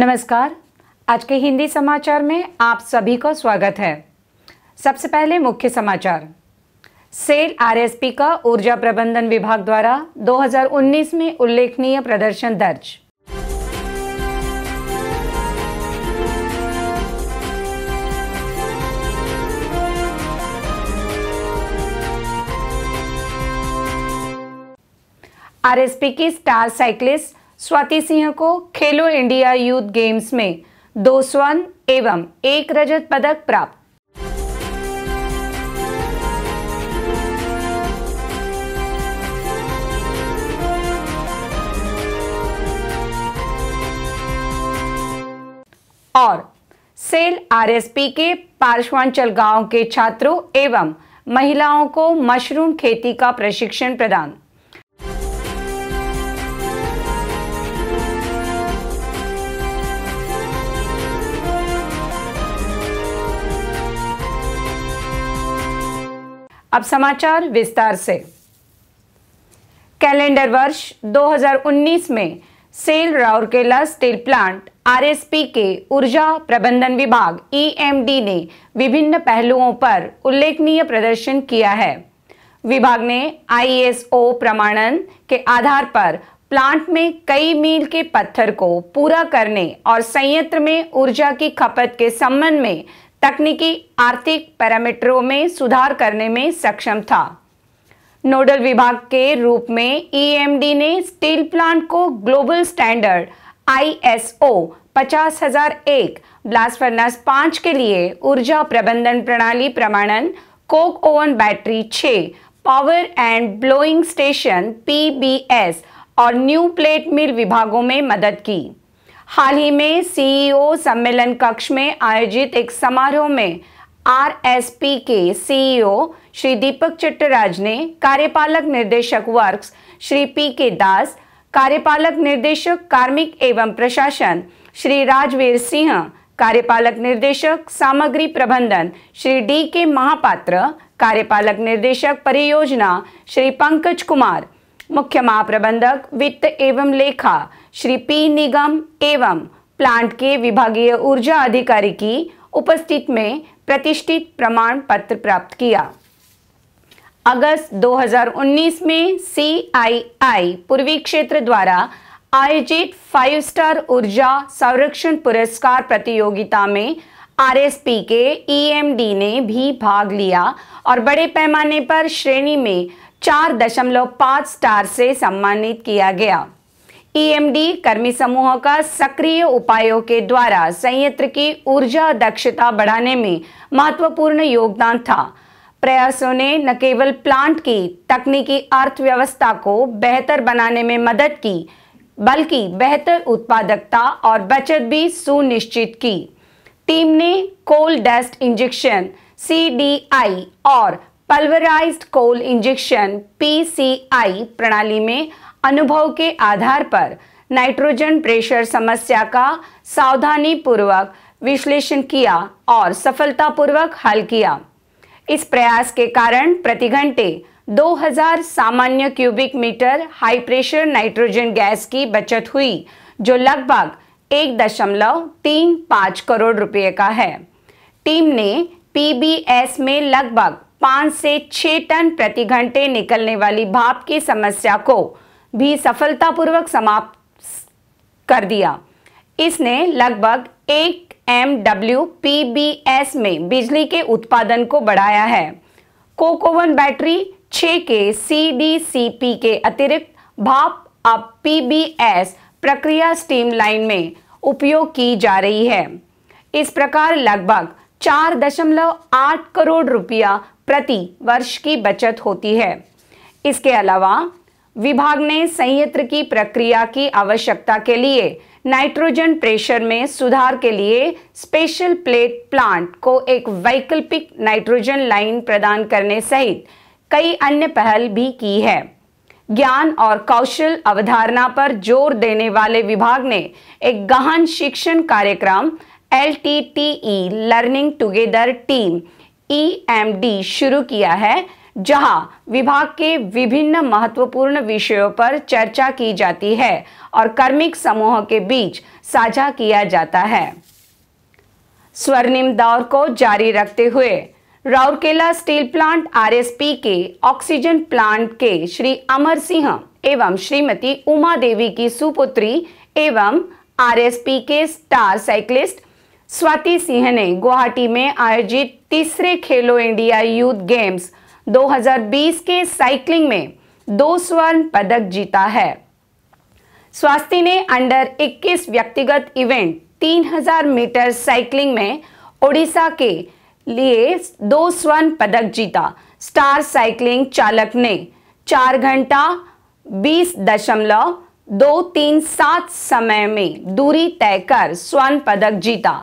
नमस्कार आज के हिंदी समाचार में आप सभी को स्वागत है सबसे पहले मुख्य समाचार सेल आरएसपी का ऊर्जा प्रबंधन विभाग द्वारा 2019 में उल्लेखनीय प्रदर्शन दर्ज आरएसपी की स्टार साइक्लिस्ट स्वाति सिंह को खेलो इंडिया यूथ गेम्स में दो स्वर्ण एवं एक रजत पदक प्राप्त और सेल आरएसपी के पार्श्वांचल गांव के छात्रों एवं महिलाओं को मशरूम खेती का प्रशिक्षण प्रदान अब समाचार विस्तार से कैलेंडर वर्ष 2019 में SAIL Rourkela steel plant RSP के ऊर्जा प्रबंधन विभाग ईएमडी e ने विभिन्न पहलुओं पर उल्लेखनीय प्रदर्शन किया है विभाग ने आईएसओ e प्रमाणन के आधार पर प्लांट में कई मील के पत्थर को पूरा करने और संयंत्र में ऊर्जा की खपत के संबंध में तकनीकी आर्थिक पैरामीटरों में सुधार करने में सक्षम था नोडल विभाग के रूप में ईएमडी e ने स्टील प्लांट को global standard ISO 50001 blast furnace पांच के लिए ऊर्जा प्रबंधन प्रणाली प्रमाणन coke oven battery 6 power and blowing station PBS और न्यू प्लेट मिल विभागों में मदद की हाल ही में सीईओ e सम्मेलन कक्ष में आयोजित एक समारोह में आरएसपी के सीईओ e श्री दीपक चट्टराज ने कार्यपालक निर्देशक वर्क्स श्री पी के दास कार्यपालक निर्देशक कार्मिक एवं प्रशासन श्री राजवीर सिंह कार्यपालक निर्देशक सामग्री प्रबंधन श्री डी के महापात्र कार्यपालक निर्देशक परियोजना श्री पंकज कुमार मुख्य महाप्रबंधक वित्त एवं लेखा श्री पी निगम एवं प्लांट के विभागीय ऊर्जा अधिकारी की उपस्थित में प्रतिष्ठित प्रमाण पत्र प्राप्त किया अगस्त 2019 में सीआईआई पूर्वी क्षेत्र द्वारा आयोजित फाइव स्टार ऊर्जा संरक्षण पुरस्कार प्रतियोगिता में आरएसपी के ईएमडी e ने भी भाग लिया और बड़े पैमाने पर श्रेणी में चार दशमलव पाँच स्टार से सम्मानित किया गया ईएमडी e कर्मी समूह का सक्रिय उपायों के द्वारा संयंत्र की ऊर्जा दक्षता बढ़ाने में महत्वपूर्ण योगदान था प्रयासों ने न केवल प्लांट की तकनीकी अर्थव्यवस्था को बेहतर बनाने में मदद की बल्कि बेहतर उत्पादकता और बचत भी सुनिश्चित की टीम ने कोल डस्ट इंजेक्शन सी और पल्वराइज्ड कोल इंजेक्शन पी प्रणाली में अनुभव के आधार पर नाइट्रोजन प्रेशर समस्या का सावधानी पूर्वक विश्लेषण किया और सफलतापूर्वक हल किया इस प्रयास के कारण प्रति घंटे 2000 सामान्य cubic metre high pressure nitrogen gas की बचत हुई जो लगभग एक दशमलव तीन पाँच करोड़ रुपये का है टीम ने पीबीएस में लगभग पांच से छह टन प्रति घंटे निकलने वाली भाप की समस्या को भी सफलतापूर्वक समाप्त कर दिया इसने लगभग एक M W P B S में बिजली के उत्पादन को बढ़ाया है कोकोवन बैटरी 6 के सी डी सी पी के अतिरिक्त भाप अब पी बी एस प्रक्रिया स्टीम लाइन में उपयोग की जा रही है इस प्रकार लगभग चार दशमलव आठ करोड़ रुपया प्रति वर्ष की बचत होती है इसके अलावा विभाग ने संयंत्र की प्रक्रिया की आवश्यकता के लिए नाइट्रोजन प्रेशर में सुधार के लिए स्पेशल प्लेट प्लांट को एक वैकल्पिक नाइट्रोजन लाइन प्रदान करने सहित कई अन्य पहल भी की है ज्ञान और कौशल अवधारणा पर जोर देने वाले विभाग ने एक गहन शिक्षण कार्यक्रम L T T E learning together team E M D शुरू किया है जहां विभाग के विभिन्न महत्वपूर्ण विषयों पर चर्चा की जाती है और कर्मिक समूह के बीच साझा किया जाता है स्वर्णिम दौर को जारी रखते हुए राउरकेला स्टील प्लांट आरएसपी के ऑक्सीजन प्लांट के श्री अमर सिंह एवं श्रीमती उमा देवी की सुपुत्री एवं आरएसपी के स्टार साइक्लिस्ट स्वाति सिंह ने गुवाहाटी में आयोजित तीसरे खेलो इंडिया यूथ गेम्स 2020 के साइकिलिंग में दो स्वर्ण पदक जीता है स्वाति ने अंडर 21 व्यक्तिगत इवेंट 3000 मीटर साइकिलिंग में ओडिशा के लिए दो स्वर्ण पदक जीता स्टार साइकिलिंग चालक ने चार घंटा बीस दशमलव दो तीन सात समय में दूरी तय कर स्वर्ण पदक जीता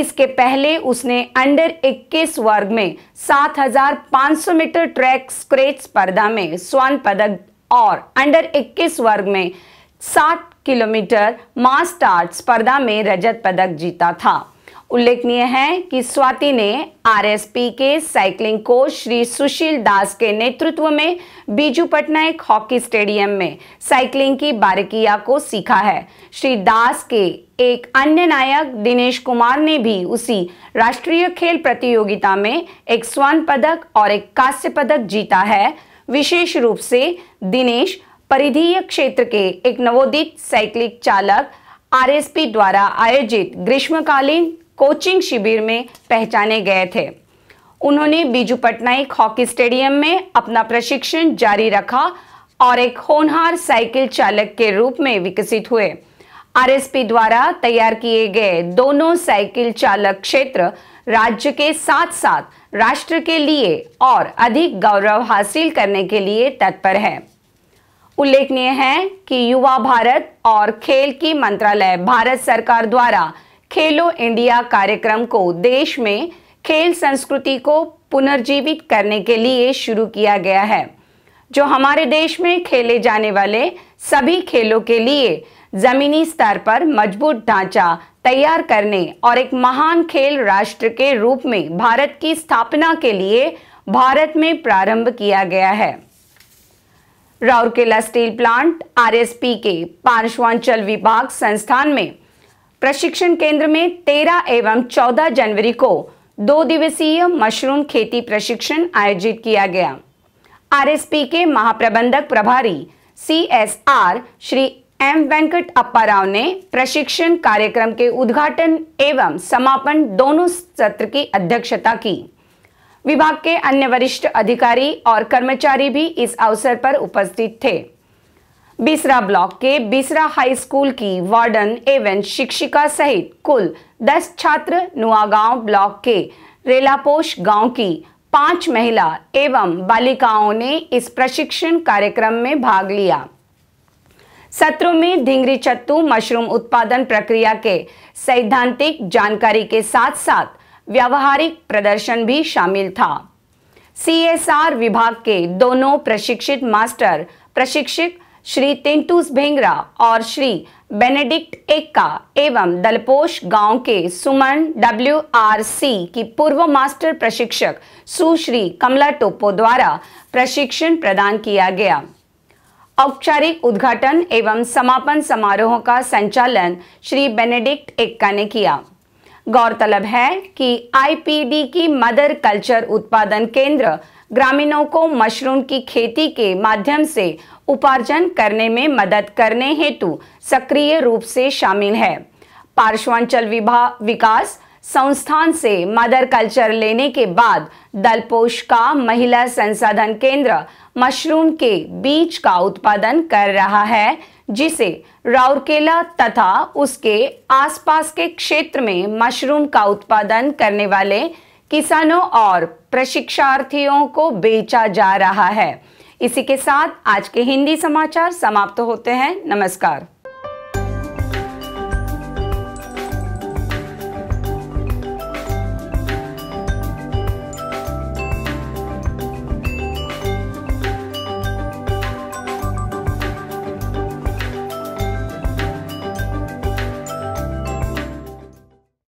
इसके पहले उसने अंडर 21 वर्ग में 7,500 मीटर ट्रैक स्क्रेच स्पर्धा में स्वर्ण पदक और अंडर 21 वर्ग में 60 किलोमीटर मास स्टार्ट स्पर्धा में रजत पदक जीता था उल्लेखनीय है कि स्वाति ने आरएसपी के साइकिलिंग कोच श्री सुशील दास के नेतृत्व में बीजू पटनायक हॉकी स्टेडियम में साइकिलिंग की बारिकिया को सीखा है श्री दास के एक अन्य नायक दिनेश कुमार ने भी उसी राष्ट्रीय खेल प्रतियोगिता में एक स्वर्ण पदक और एक कांस्य पदक जीता है विशेष रूप से दिनेश परिधीय क्षेत्र के एक नवोदित साइकिल चालक आरएसपी द्वारा आयोजित ग्रीष्मकालीन कोचिंग शिविर में पहचाने गए थे उन्होंने बीजू पटनायक हॉकी स्टेडियम में अपना प्रशिक्षण जारी रखा और एक होनहार साइकिल चालक के रूप में विकसित हुए आरएसपी द्वारा तैयार किए गए दोनों साइकिल चालक क्षेत्र राज्य के साथ साथ राष्ट्र के लिए और अधिक गौरव हासिल करने के लिए तत्पर है उल्लेखनीय है कि युवा भारत और खेल की मंत्रालय भारत सरकार द्वारा खेलो इंडिया कार्यक्रम को देश में खेल संस्कृति को पुनर्जीवित करने के लिए शुरू किया गया है जो हमारे देश में खेले जाने वाले सभी खेलों के लिए जमीनी स्तर पर मजबूत ढांचा तैयार करने और एक महान खेल राष्ट्र के रूप में भारत की स्थापना के लिए भारत में प्रारंभ किया गया है राउरकेला स्टील प्लांट आरएसपी के पार्श्वांचल विभाग संस्थान में प्रशिक्षण केंद्र में 13 एवं 14 जनवरी को दो दिवसीय मशरूम खेती प्रशिक्षण आयोजित किया गया आरएसपी के महाप्रबंधक प्रभारी CSR Shri M Venkatappa Rao ने प्रशिक्षण कार्यक्रम के उद्घाटन एवं समापन दोनों सत्र की अध्यक्षता की विभाग के अन्य वरिष्ठ अधिकारी और कर्मचारी भी इस अवसर पर उपस्थित थे बिसरा ब्लॉक के बिसरा हाई स्कूल की वार्डन एवं शिक्षिका सहित कुल 10 छात्र नुआगांव ब्लॉक के रेलापोश गांव की पांच महिला एवं बालिकाओं ने इस प्रशिक्षण कार्यक्रम में भाग लिया सत्रों में ढिंगरी चत्तू मशरूम उत्पादन प्रक्रिया के सैद्धांतिक जानकारी के साथ साथ व्यावहारिक प्रदर्शन भी शामिल था सीएसआर विभाग के दोनों प्रशिक्षित मास्टर प्रशिक्षित श्री टिंटूस भेंगरा और श्री बेनेडिक्ट एक्का एवं दलपोश गांव के सुमन डब्ल्यू आर सी की पूर्व मास्टर प्रशिक्षक सुश्री कमला टोपो द्वारा प्रशिक्षण प्रदान किया गया औपचारिक उद्घाटन एवं समापन समारोह का संचालन श्री बेनेडिक्ट एक्का ने किया गौरतलब है कि आईपीडी की मदर कल्चर उत्पादन केंद्र ग्रामीणों को मशरूम की खेती के माध्यम से उपार्जन करने में मदद करने हेतु सक्रिय रूप से शामिल है पार्श्वांचल विभाग विकास संस्थान से मदर कल्चर लेने के बाद दलपोष का महिला संसाधन केंद्र मशरूम के बीज का उत्पादन कर रहा है जिसे राउरकेला तथा उसके आसपास के क्षेत्र में मशरूम का उत्पादन करने वाले किसानों और प्रशिक्षार्थियों को बेचा जा रहा है इसी के साथ आज के हिंदी समाचार समाप्त होते हैं नमस्कार